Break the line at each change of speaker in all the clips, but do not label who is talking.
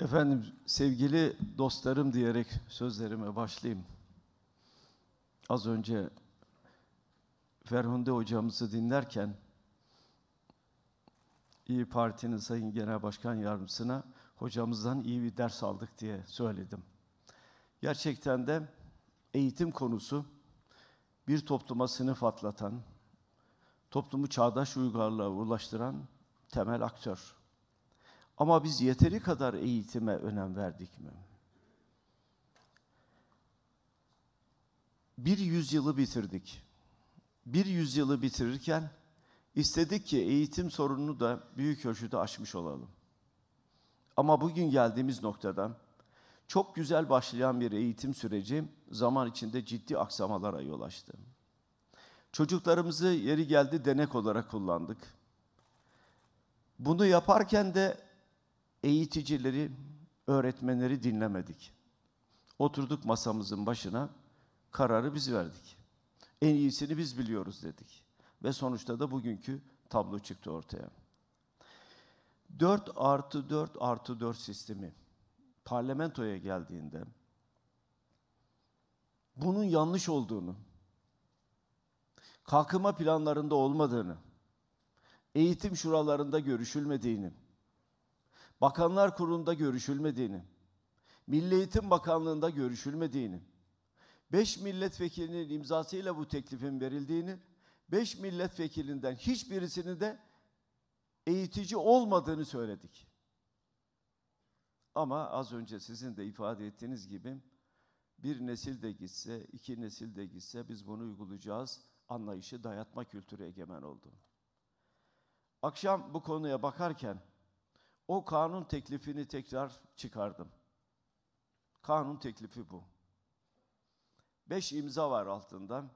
Efendim sevgili dostlarım diyerek sözlerime başlayayım. Az önce Ferhunde hocamızı dinlerken İyi Parti'nin Sayın Genel Başkan Yardımcısına hocamızdan iyi bir ders aldık diye söyledim. Gerçekten de eğitim konusu bir topluma sınıf atlatan, toplumu çağdaş uygarlığa ulaştıran temel aktör. Ama biz yeteri kadar eğitime önem verdik mi? Bir yüzyılı bitirdik. Bir yüzyılı bitirirken istedik ki eğitim sorununu da büyük ölçüde aşmış olalım. Ama bugün geldiğimiz noktadan çok güzel başlayan bir eğitim süreci zaman içinde ciddi aksamalara yol açtı. Çocuklarımızı yeri geldi denek olarak kullandık. Bunu yaparken de eğiticileri, öğretmenleri dinlemedik. Oturduk masamızın başına, kararı biz verdik. En iyisini biz biliyoruz dedik. Ve sonuçta da bugünkü tablo çıktı ortaya. 4 artı 4 artı 4 sistemi parlamentoya geldiğinde bunun yanlış olduğunu, kalkınma planlarında olmadığını, eğitim şuralarında görüşülmediğini, Bakanlar Kurulu'nda görüşülmediğini, Milli Eğitim Bakanlığı'nda görüşülmediğini, 5 milletvekilinin imzasıyla bu teklifin verildiğini, 5 milletvekilinden hiçbirisini de eğitici olmadığını söyledik. Ama az önce sizin de ifade ettiğiniz gibi bir nesil de gitse, iki nesil de gitse biz bunu uygulayacağız anlayışı dayatma kültürü egemen oldu. Akşam bu konuya bakarken o kanun teklifini tekrar çıkardım. Kanun teklifi bu. Beş imza var altından.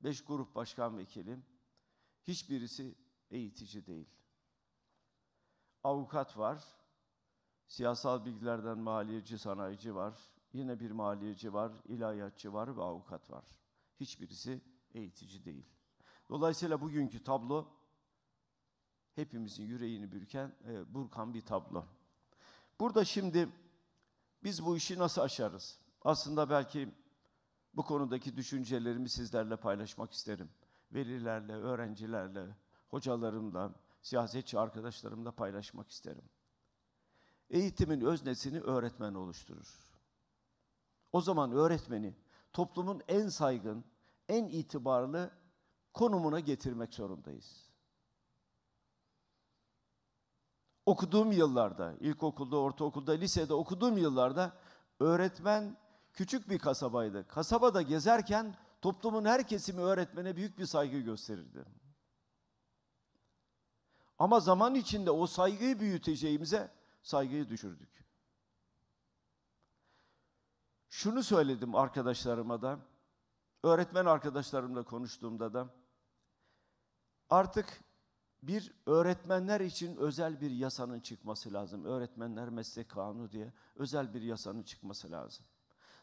Beş grup başkan vekilim. Hiçbirisi eğitici değil. Avukat var. Siyasal bilgilerden maliyeci, sanayici var. Yine bir maliyeci var, ilahiyatçı var ve avukat var. Hiçbirisi eğitici değil. Dolayısıyla bugünkü tablo hepimizin yüreğini bürken, e, burkan bir tablo. Burada şimdi biz bu işi nasıl aşarız? Aslında belki bu konudaki düşüncelerimi sizlerle paylaşmak isterim. Velilerle, öğrencilerle, hocalarımla, siyasetçi arkadaşlarımla paylaşmak isterim. Eğitimin öznesini öğretmen oluşturur. O zaman öğretmeni toplumun en saygın, en itibarlı konumuna getirmek zorundayız. okuduğum yıllarda, ilkokulda, ortaokulda, lisede okuduğum yıllarda öğretmen küçük bir kasabaydı. Kasabada gezerken toplumun her kesimi öğretmene büyük bir saygı gösterirdi. Ama zaman içinde o saygıyı büyüteceğimize saygıyı düşürdük. Şunu söyledim arkadaşlarıma da, öğretmen arkadaşlarımla konuştuğumda da, artık bir öğretmenler için özel bir yasanın çıkması lazım. Öğretmenler meslek kanunu diye özel bir yasanın çıkması lazım.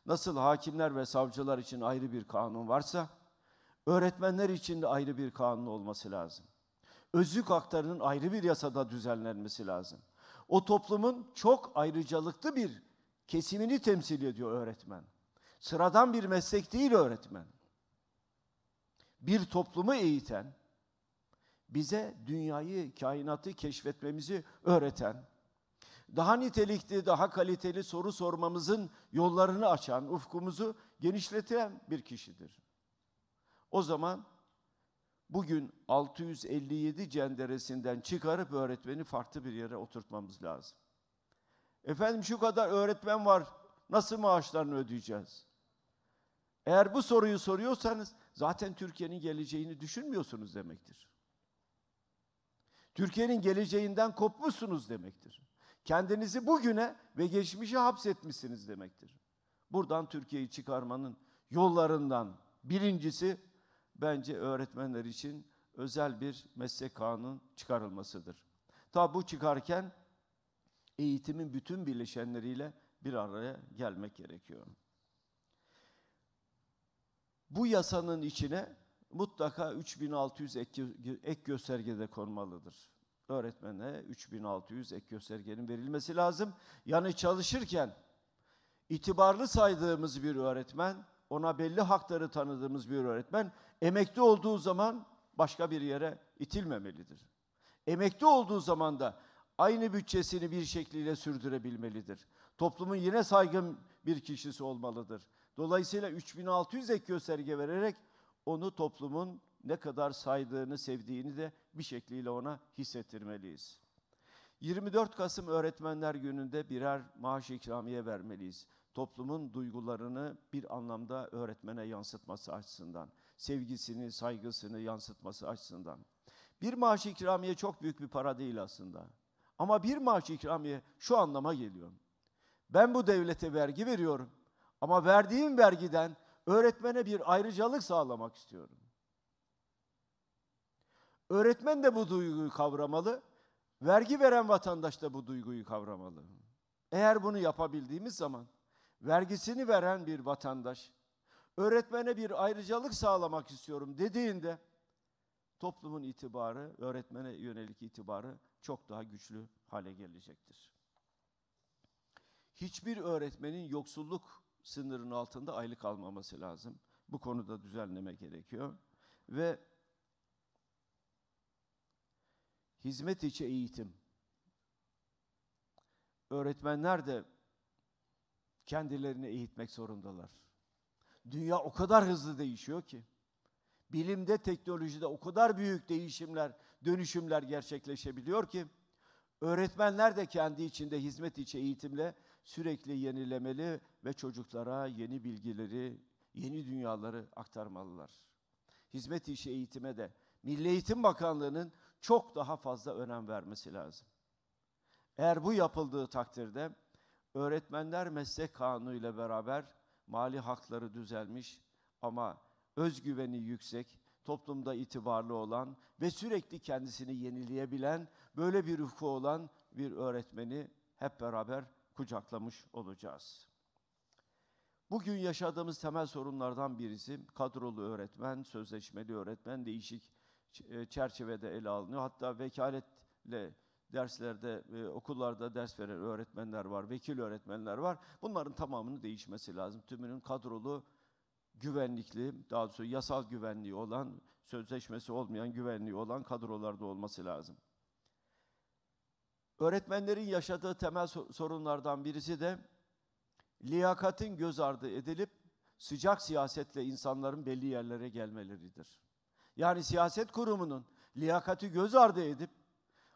Nasıl hakimler ve savcılar için ayrı bir kanun varsa, öğretmenler için de ayrı bir kanun olması lazım. Özlük haklarının ayrı bir yasada düzenlenmesi lazım. O toplumun çok ayrıcalıklı bir kesimini temsil ediyor öğretmen. Sıradan bir meslek değil öğretmen. Bir toplumu eğiten, bize dünyayı, kainatı keşfetmemizi öğreten, daha nitelikli, daha kaliteli soru sormamızın yollarını açan, ufkumuzu genişleten bir kişidir. O zaman bugün 657 cenderesinden çıkarıp öğretmeni farklı bir yere oturtmamız lazım. Efendim şu kadar öğretmen var, nasıl maaşlarını ödeyeceğiz? Eğer bu soruyu soruyorsanız zaten Türkiye'nin geleceğini düşünmüyorsunuz demektir. Türkiye'nin geleceğinden kopmuşsunuz demektir. Kendinizi bugüne ve geçmişe hapsetmişsiniz demektir. Buradan Türkiye'yi çıkarmanın yollarından birincisi bence öğretmenler için özel bir meslek kanunun çıkarılmasıdır. Ta bu çıkarken eğitimin bütün birleşenleriyle bir araya gelmek gerekiyor. Bu yasanın içine mutlaka 3600 ek, ek göstergede konmalıdır. Öğretmene 3600 ek göstergenin verilmesi lazım. Yani çalışırken itibarlı saydığımız bir öğretmen, ona belli hakları tanıdığımız bir öğretmen emekli olduğu zaman başka bir yere itilmemelidir. Emekli olduğu zaman da aynı bütçesini bir şekliyle sürdürebilmelidir. Toplumun yine saygın bir kişisi olmalıdır. Dolayısıyla 3600 ek gösterge vererek onu toplumun ne kadar saydığını, sevdiğini de bir şekliyle ona hissettirmeliyiz. 24 Kasım Öğretmenler Günü'nde birer maaş ikramiye vermeliyiz. Toplumun duygularını bir anlamda öğretmene yansıtması açısından, sevgisini, saygısını yansıtması açısından. Bir maaş ikramiye çok büyük bir para değil aslında. Ama bir maaş ikramiye şu anlama geliyor. Ben bu devlete vergi veriyorum ama verdiğim vergiden öğretmene bir ayrıcalık sağlamak istiyorum. Öğretmen de bu duyguyu kavramalı, vergi veren vatandaş da bu duyguyu kavramalı. Eğer bunu yapabildiğimiz zaman vergisini veren bir vatandaş öğretmene bir ayrıcalık sağlamak istiyorum dediğinde toplumun itibarı, öğretmene yönelik itibarı çok daha güçlü hale gelecektir. Hiçbir öğretmenin yoksulluk sınırın altında aylık almaması lazım. Bu konuda düzenleme gerekiyor. Ve hizmet içi eğitim. Öğretmenler de kendilerini eğitmek zorundalar. Dünya o kadar hızlı değişiyor ki. Bilimde, teknolojide o kadar büyük değişimler, dönüşümler gerçekleşebiliyor ki öğretmenler de kendi içinde hizmet içi eğitimle sürekli yenilemeli ve çocuklara yeni bilgileri, yeni dünyaları aktarmalılar. Hizmet işi eğitime de Milli Eğitim Bakanlığı'nın çok daha fazla önem vermesi lazım. Eğer bu yapıldığı takdirde öğretmenler meslek kanunu ile beraber mali hakları düzelmiş ama özgüveni yüksek, toplumda itibarlı olan ve sürekli kendisini yenileyebilen, böyle bir ufku olan bir öğretmeni hep beraber kucaklamış olacağız. Bugün yaşadığımız temel sorunlardan birisi kadrolu öğretmen, sözleşmeli öğretmen değişik e, çerçevede ele alınıyor. Hatta vekaletle derslerde, e, okullarda ders veren öğretmenler var, vekil öğretmenler var. Bunların tamamını değişmesi lazım. Tümünün kadrolu, güvenlikli, daha doğrusu yasal güvenliği olan, sözleşmesi olmayan güvenliği olan kadrolarda olması lazım. Öğretmenlerin yaşadığı temel sorunlardan birisi de liyakatin göz ardı edilip sıcak siyasetle insanların belli yerlere gelmeleridir. Yani siyaset kurumunun liyakati göz ardı edip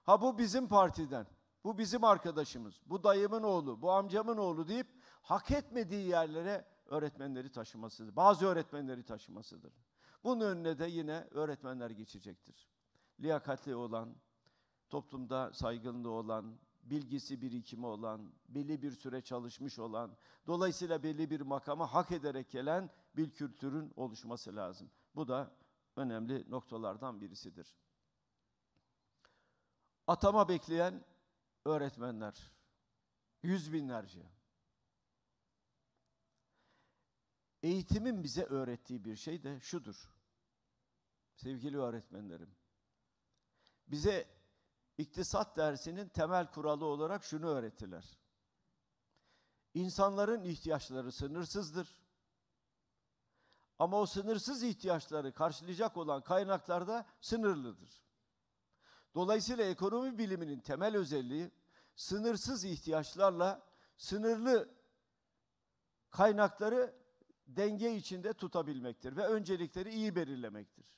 ha bu bizim partiden, bu bizim arkadaşımız, bu dayımın oğlu, bu amcamın oğlu deyip hak etmediği yerlere öğretmenleri taşımasıdır. Bazı öğretmenleri taşımasıdır. Bunun önüne de yine öğretmenler geçecektir. Liyakatli olan, toplumda saygınlığı olan, bilgisi birikimi olan, belli bir süre çalışmış olan, dolayısıyla belli bir makama hak ederek gelen bir kültürün oluşması lazım. Bu da önemli noktalardan birisidir. Atama bekleyen öğretmenler, yüz binlerce. Eğitimin bize öğrettiği bir şey de şudur. Sevgili öğretmenlerim, bize İktisat dersinin temel kuralı olarak şunu öğretirler. İnsanların ihtiyaçları sınırsızdır. Ama o sınırsız ihtiyaçları karşılayacak olan kaynaklar da sınırlıdır. Dolayısıyla ekonomi biliminin temel özelliği sınırsız ihtiyaçlarla sınırlı kaynakları denge içinde tutabilmektir ve öncelikleri iyi belirlemektir.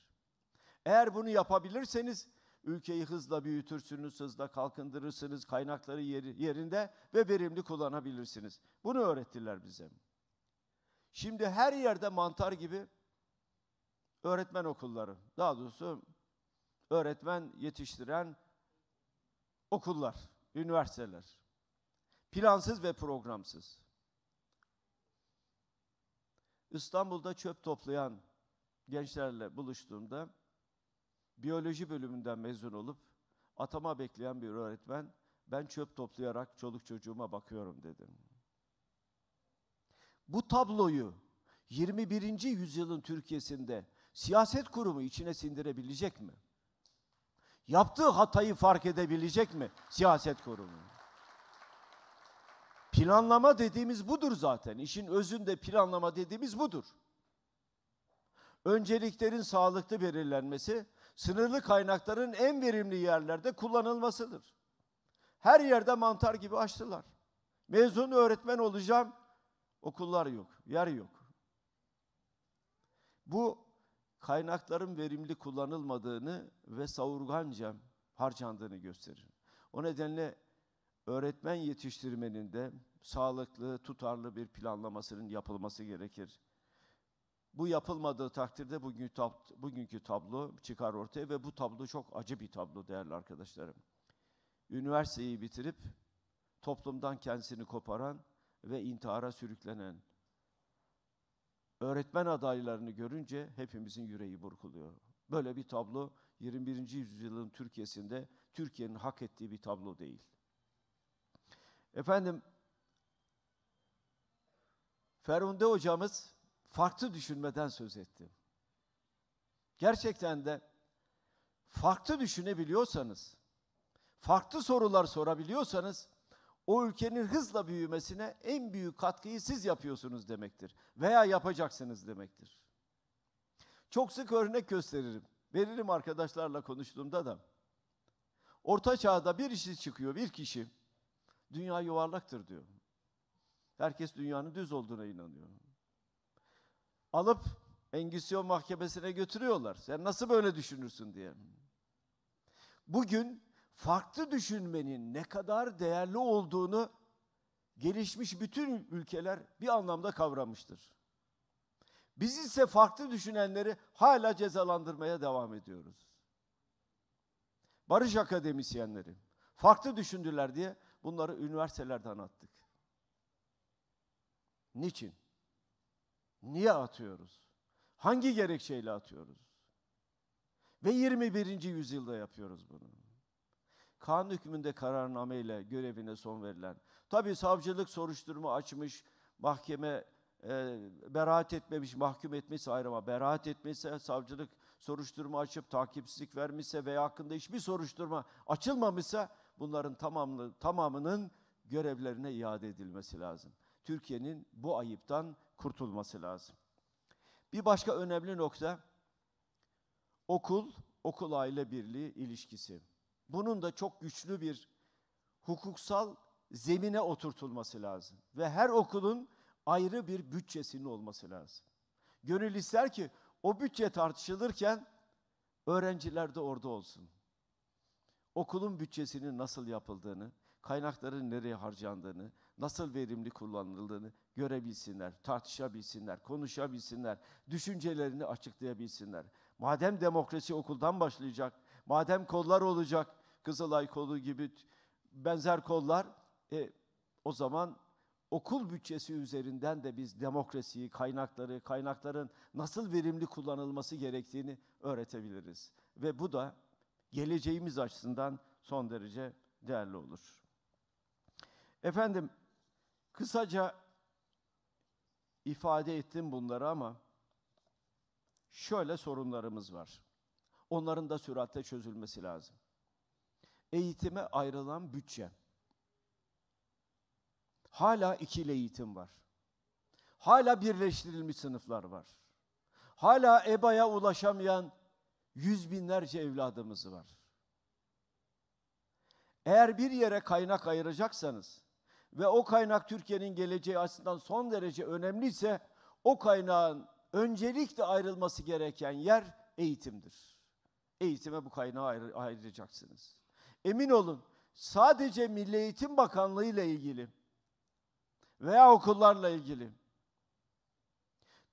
Eğer bunu yapabilirseniz Ülkeyi hızla büyütürsünüz, hızla kalkındırırsınız, kaynakları yeri, yerinde ve verimli kullanabilirsiniz. Bunu öğrettiler bize. Şimdi her yerde mantar gibi öğretmen okulları, daha doğrusu öğretmen yetiştiren okullar, üniversiteler. Plansız ve programsız. İstanbul'da çöp toplayan gençlerle buluştuğumda biyoloji bölümünden mezun olup atama bekleyen bir öğretmen ben çöp toplayarak çoluk çocuğuma bakıyorum dedim. Bu tabloyu 21. yüzyılın Türkiye'sinde siyaset kurumu içine sindirebilecek mi? Yaptığı hatayı fark edebilecek mi siyaset kurumu? Planlama dediğimiz budur zaten. İşin özünde planlama dediğimiz budur. Önceliklerin sağlıklı belirlenmesi, sınırlı kaynakların en verimli yerlerde kullanılmasıdır. Her yerde mantar gibi açtılar. Mezun öğretmen olacağım, okullar yok, yer yok. Bu kaynakların verimli kullanılmadığını ve savurganca harcandığını gösterir. O nedenle öğretmen yetiştirmenin de sağlıklı, tutarlı bir planlamasının yapılması gerekir. Bu yapılmadığı takdirde bugünkü, tab bugünkü tablo çıkar ortaya ve bu tablo çok acı bir tablo değerli arkadaşlarım. Üniversiteyi bitirip toplumdan kendisini koparan ve intihara sürüklenen öğretmen adaylarını görünce hepimizin yüreği burkuluyor. Böyle bir tablo 21. yüzyılın Türkiye'sinde Türkiye'nin hak ettiği bir tablo değil. Efendim Ferunde hocamız farklı düşünmeden söz ettim. Gerçekten de farklı düşünebiliyorsanız, farklı sorular sorabiliyorsanız o ülkenin hızla büyümesine en büyük katkıyı siz yapıyorsunuz demektir veya yapacaksınız demektir. Çok sık örnek gösteririm. Veririm arkadaşlarla konuştuğumda da. Orta çağda bir işi çıkıyor, bir kişi. Dünya yuvarlaktır diyor. Herkes dünyanın düz olduğuna inanıyor alıp Engizisyon mahkemesine götürüyorlar. Sen nasıl böyle düşünürsün diye. Bugün farklı düşünmenin ne kadar değerli olduğunu gelişmiş bütün ülkeler bir anlamda kavramıştır. Biz ise farklı düşünenleri hala cezalandırmaya devam ediyoruz. Barış akademisyenleri farklı düşündüler diye bunları üniversitelerden attık. Niçin? Niye atıyoruz? Hangi gerekçeyle atıyoruz? Ve 21. yüzyılda yapıyoruz bunu. Kanun hükmünde kararname ile görevine son verilen. Tabi savcılık soruşturma açmış, mahkeme e, beraat etmemiş, mahkum etmesi ayrı ama beraat etmesi savcılık soruşturma açıp takipsizlik vermişse veya hakkında hiçbir soruşturma açılmamışsa bunların tamamını, tamamının görevlerine iade edilmesi lazım. Türkiye'nin bu ayıptan kurtulması lazım. Bir başka önemli nokta okul, okul aile birliği ilişkisi. Bunun da çok güçlü bir hukuksal zemine oturtulması lazım ve her okulun ayrı bir bütçesinin olması lazım. Gönül ister ki o bütçe tartışılırken öğrenciler de orada olsun. Okulun bütçesinin nasıl yapıldığını, kaynakların nereye harcandığını, nasıl verimli kullanıldığını görebilsinler, tartışabilsinler, konuşabilsinler, düşüncelerini açıklayabilsinler. Madem demokrasi okuldan başlayacak, madem kollar olacak, Kızılay kolu gibi benzer kollar, e, o zaman okul bütçesi üzerinden de biz demokrasiyi, kaynakları, kaynakların nasıl verimli kullanılması gerektiğini öğretebiliriz. Ve bu da geleceğimiz açısından son derece değerli olur. Efendim Kısaca ifade ettim bunları ama şöyle sorunlarımız var. Onların da süratle çözülmesi lazım. Eğitime ayrılan bütçe. Hala ikili eğitim var. Hala birleştirilmiş sınıflar var. Hala EBA'ya ulaşamayan yüz binlerce evladımız var. Eğer bir yere kaynak ayıracaksanız, ve o kaynak Türkiye'nin geleceği açısından son derece önemliyse o kaynağın öncelikle ayrılması gereken yer eğitimdir. Eğitime bu kaynağı ayır, ayıracaksınız. Emin olun sadece Milli Eğitim Bakanlığı ile ilgili veya okullarla ilgili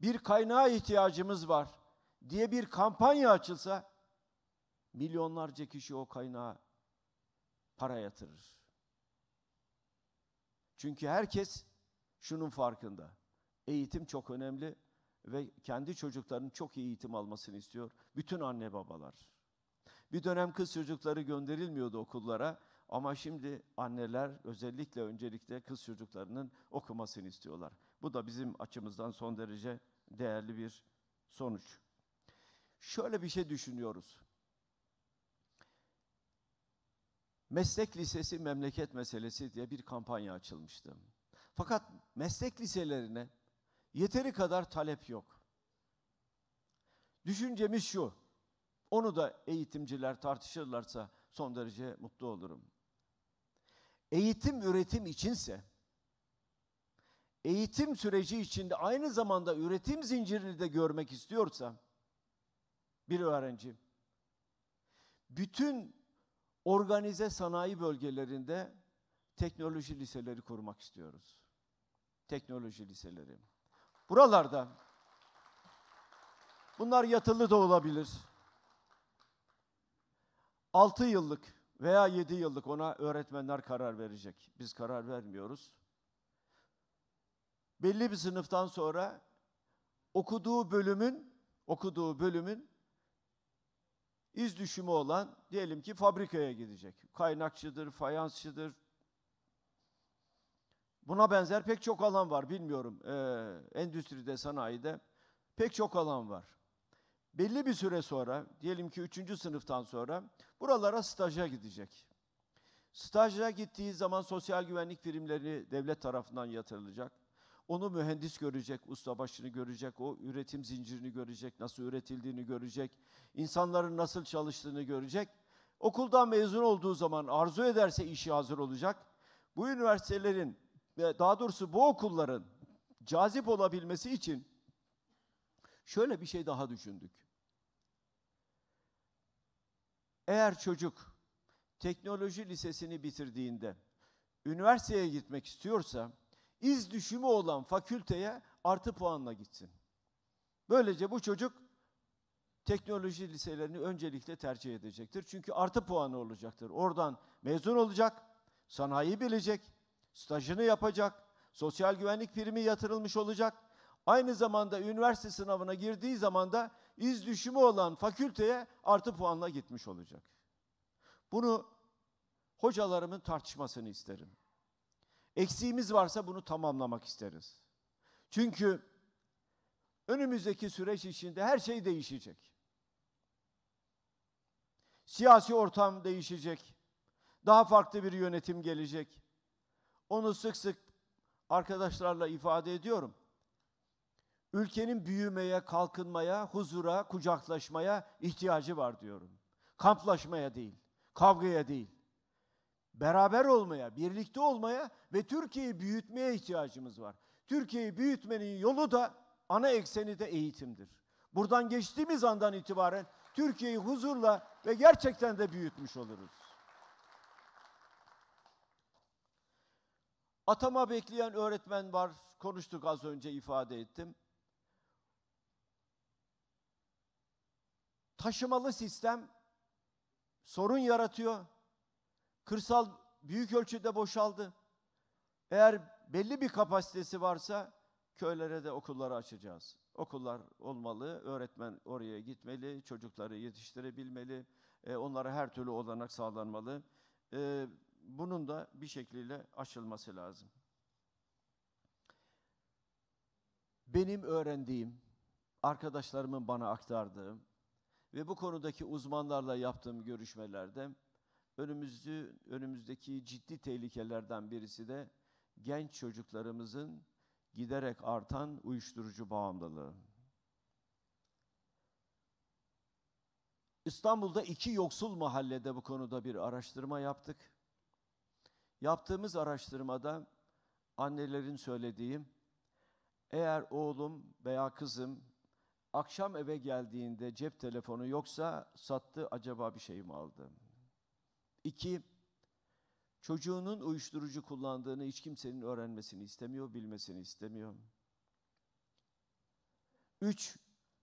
bir kaynağa ihtiyacımız var diye bir kampanya açılsa milyonlarca kişi o kaynağa para yatırır. Çünkü herkes şunun farkında. Eğitim çok önemli ve kendi çocuklarının çok iyi eğitim almasını istiyor. Bütün anne babalar. Bir dönem kız çocukları gönderilmiyordu okullara ama şimdi anneler özellikle öncelikle kız çocuklarının okumasını istiyorlar. Bu da bizim açımızdan son derece değerli bir sonuç. Şöyle bir şey düşünüyoruz. meslek lisesi memleket meselesi diye bir kampanya açılmıştı. Fakat meslek liselerine yeteri kadar talep yok. Düşüncemiz şu, onu da eğitimciler tartışırlarsa son derece mutlu olurum. Eğitim üretim içinse, eğitim süreci içinde aynı zamanda üretim zincirini de görmek istiyorsa bir öğrenci bütün organize sanayi bölgelerinde teknoloji liseleri kurmak istiyoruz. Teknoloji liseleri. Buralarda bunlar yatılı da olabilir. 6 yıllık veya 7 yıllık ona öğretmenler karar verecek. Biz karar vermiyoruz. Belli bir sınıftan sonra okuduğu bölümün okuduğu bölümün iz düşümü olan diyelim ki fabrikaya gidecek. Kaynakçıdır, fayansçıdır. Buna benzer pek çok alan var bilmiyorum. Ee, endüstride, sanayide pek çok alan var. Belli bir süre sonra, diyelim ki üçüncü sınıftan sonra buralara staja gidecek. Staja gittiği zaman sosyal güvenlik primleri devlet tarafından yatırılacak. Onu mühendis görecek, ustabaşını görecek, o üretim zincirini görecek, nasıl üretildiğini görecek, insanların nasıl çalıştığını görecek. Okuldan mezun olduğu zaman arzu ederse işi hazır olacak. Bu üniversitelerin e, daha doğrusu bu okulların cazip olabilmesi için şöyle bir şey daha düşündük. Eğer çocuk teknoloji lisesini bitirdiğinde üniversiteye gitmek istiyorsa iz düşümü olan fakülteye artı puanla gitsin. Böylece bu çocuk teknoloji liselerini öncelikle tercih edecektir. Çünkü artı puanı olacaktır. Oradan mezun olacak, sanayi bilecek, stajını yapacak, sosyal güvenlik primi yatırılmış olacak. Aynı zamanda üniversite sınavına girdiği zaman da iz düşümü olan fakülteye artı puanla gitmiş olacak. Bunu hocalarımın tartışmasını isterim. Eksiğimiz varsa bunu tamamlamak isteriz. Çünkü önümüzdeki süreç içinde her şey değişecek. Siyasi ortam değişecek. Daha farklı bir yönetim gelecek. Onu sık sık arkadaşlarla ifade ediyorum. Ülkenin büyümeye, kalkınmaya, huzura, kucaklaşmaya ihtiyacı var diyorum. Kamplaşmaya değil, kavgaya değil beraber olmaya, birlikte olmaya ve Türkiye'yi büyütmeye ihtiyacımız var. Türkiye'yi büyütmenin yolu da ana ekseni de eğitimdir. Buradan geçtiğimiz andan itibaren Türkiye'yi huzurla ve gerçekten de büyütmüş oluruz. Atama bekleyen öğretmen var. Konuştuk az önce ifade ettim. Taşımalı sistem sorun yaratıyor Kırsal büyük ölçüde boşaldı. Eğer belli bir kapasitesi varsa köylere de okulları açacağız. Okullar olmalı, öğretmen oraya gitmeli, çocukları yetiştirebilmeli, e, onlara her türlü olanak sağlanmalı. E, bunun da bir şekilde aşılması lazım. Benim öğrendiğim, arkadaşlarımın bana aktardığım ve bu konudaki uzmanlarla yaptığım görüşmelerde Önümüzü, önümüzdeki ciddi tehlikelerden birisi de genç çocuklarımızın giderek artan uyuşturucu bağımlılığı. İstanbul'da iki yoksul mahallede bu konuda bir araştırma yaptık. Yaptığımız araştırmada annelerin söylediğim, eğer oğlum veya kızım akşam eve geldiğinde cep telefonu yoksa sattı acaba bir şey mi aldı? İki, çocuğunun uyuşturucu kullandığını hiç kimsenin öğrenmesini istemiyor, bilmesini istemiyor. Üç,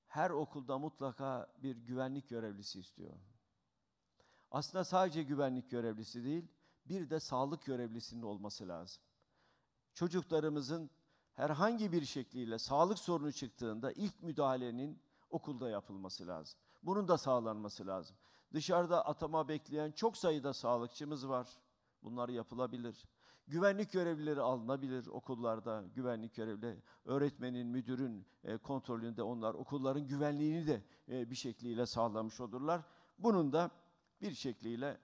her okulda mutlaka bir güvenlik görevlisi istiyor. Aslında sadece güvenlik görevlisi değil, bir de sağlık görevlisinin olması lazım. Çocuklarımızın herhangi bir şekliyle sağlık sorunu çıktığında ilk müdahalenin okulda yapılması lazım. Bunun da sağlanması lazım. Dışarıda atama bekleyen çok sayıda sağlıkçımız var. Bunlar yapılabilir. Güvenlik görevlileri alınabilir okullarda, güvenlik görevli öğretmenin, müdürün e, kontrolünde onlar okulların güvenliğini de e, bir şekliyle sağlamış olurlar. Bunun da bir şekliyle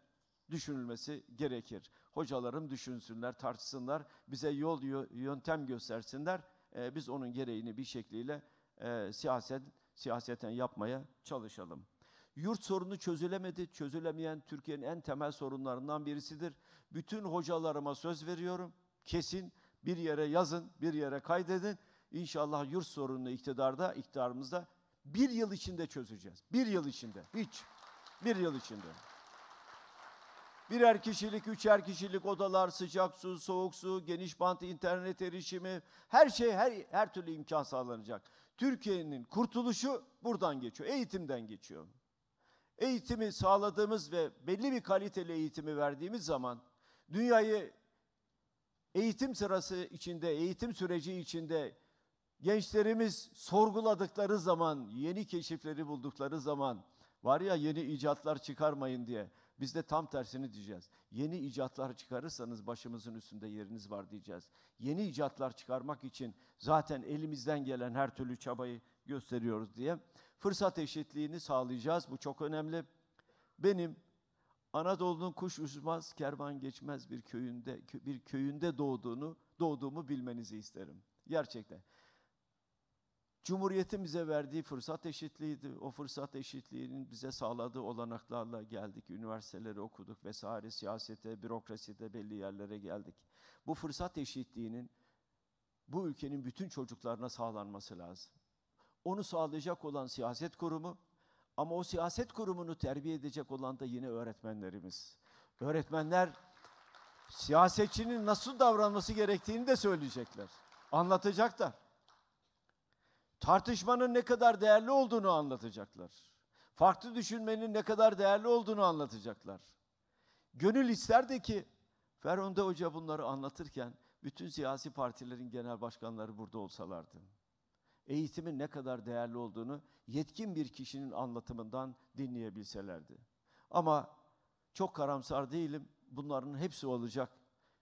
düşünülmesi gerekir. Hocalarım düşünsünler, tartışsınlar, bize yol, yöntem göstersinler. E, biz onun gereğini bir şekliyle e, siyaset siyaseten yapmaya çalışalım. Yurt sorunu çözülemedi, çözülemeyen Türkiye'nin en temel sorunlarından birisidir. Bütün hocalarıma söz veriyorum, kesin bir yere yazın, bir yere kaydedin. İnşallah yurt sorununu iktidarda, iktidarımızda bir yıl içinde çözeceğiz. Bir yıl içinde, hiç. Bir yıl içinde. Birer kişilik, üçer kişilik odalar, sıcak su, soğuk su, geniş bant internet erişimi, her şey, her, her türlü imkan sağlanacak. Türkiye'nin kurtuluşu buradan geçiyor. Eğitimden geçiyor. Eğitimi sağladığımız ve belli bir kaliteli eğitimi verdiğimiz zaman dünyayı eğitim sırası içinde, eğitim süreci içinde gençlerimiz sorguladıkları zaman, yeni keşifleri buldukları zaman var ya yeni icatlar çıkarmayın diye biz de tam tersini diyeceğiz. Yeni icatlar çıkarırsanız başımızın üstünde yeriniz var diyeceğiz. Yeni icatlar çıkarmak için zaten elimizden gelen her türlü çabayı gösteriyoruz diye fırsat eşitliğini sağlayacağız. Bu çok önemli. Benim Anadolu'nun kuş uçmaz, kervan geçmez bir köyünde bir köyünde doğduğunu, doğduğumu bilmenizi isterim. Gerçekten. Cumhuriyetin bize verdiği fırsat eşitliğiydi. O fırsat eşitliğinin bize sağladığı olanaklarla geldik. Üniversiteleri okuduk vesaire, siyasete, bürokraside belli yerlere geldik. Bu fırsat eşitliğinin bu ülkenin bütün çocuklarına sağlanması lazım. Onu sağlayacak olan siyaset kurumu ama o siyaset kurumunu terbiye edecek olan da yine öğretmenlerimiz. Öğretmenler siyasetçinin nasıl davranması gerektiğini de söyleyecekler. Anlatacaklar tartışmanın ne kadar değerli olduğunu anlatacaklar. Farklı düşünmenin ne kadar değerli olduğunu anlatacaklar. Gönül isterdi ki Ferhunde Hoca bunları anlatırken bütün siyasi partilerin genel başkanları burada olsalardı. Eğitimin ne kadar değerli olduğunu yetkin bir kişinin anlatımından dinleyebilselerdi. Ama çok karamsar değilim. Bunların hepsi olacak.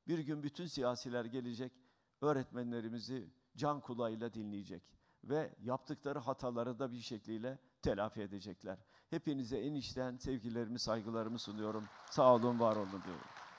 Bir gün bütün siyasiler gelecek, öğretmenlerimizi can kulağıyla dinleyecek ve yaptıkları hataları da bir şekliyle telafi edecekler. Hepinize en içten sevgilerimi, saygılarımı sunuyorum. Sağ olun, var olun diyorum.